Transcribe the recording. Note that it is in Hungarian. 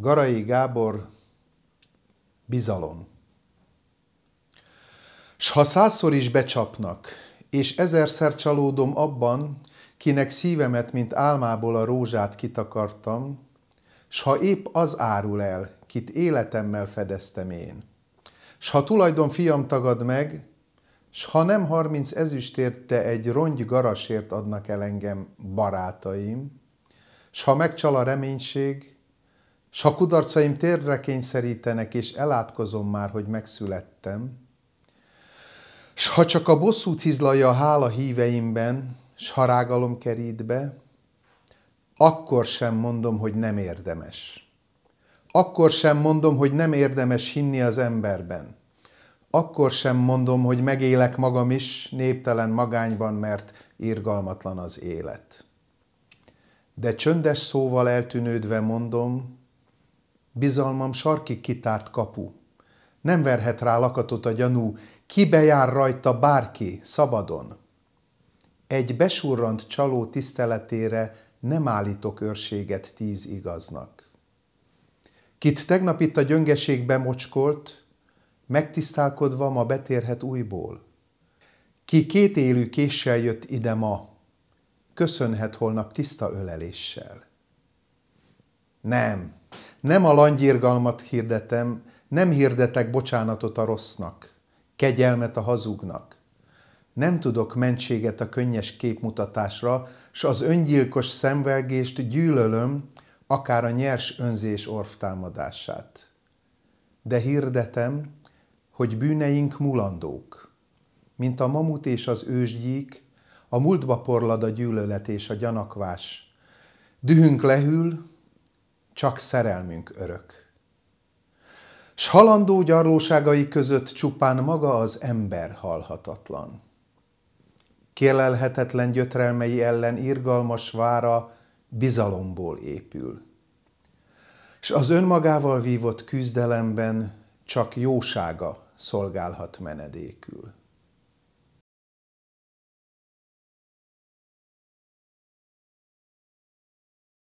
Garai Gábor bizalom. S ha százszor is becsapnak, és ezerszer csalódom abban, kinek szívemet, mint álmából a rózsát kitakartam, s ha épp az árul el, kit életemmel fedeztem én. S ha tulajdon fiam tagad meg, s ha nem harminc ezüstért, te egy rongy garasért adnak el engem barátaim, s ha megcsal a reménység, s ha kudarcaim térre kényszerítenek, és elátkozom már, hogy megszülettem, s ha csak a bosszút hizlalja a hála híveimben, s rágalom kerít be, akkor sem mondom, hogy nem érdemes. Akkor sem mondom, hogy nem érdemes hinni az emberben. Akkor sem mondom, hogy megélek magam is néptelen magányban, mert irgalmatlan az élet. De csöndes szóval eltűnődve mondom, Bizalmam sarki kitárt kapu. Nem verhet rá lakatot a gyanú, bejár rajta bárki, szabadon. Egy besurrant csaló tiszteletére nem állítok őrséget tíz igaznak. Kit tegnap itt a gyöngeségbe mocskolt, megtisztálkodva ma betérhet újból. Ki két élő késsel jött ide ma, köszönhet holnap tiszta öleléssel. Nem, nem a langyírgalmat hirdetem, nem hirdetek bocsánatot a rossznak, kegyelmet a hazugnak. Nem tudok mentséget a könnyes képmutatásra, s az öngyilkos szemvelgést gyűlölöm, akár a nyers önzés orvtámadását. De hirdetem, hogy bűneink mulandók, mint a mamut és az ősgyík, a múltba porlad a gyűlölet és a gyanakvás. Dühünk lehűl, csak szerelmünk örök. S halandó gyarlóságai között csupán maga az ember halhatatlan. Kélelhetetlen gyötrelmei ellen irgalmas vára bizalomból épül. S az önmagával vívott küzdelemben csak jósága szolgálhat menedékül.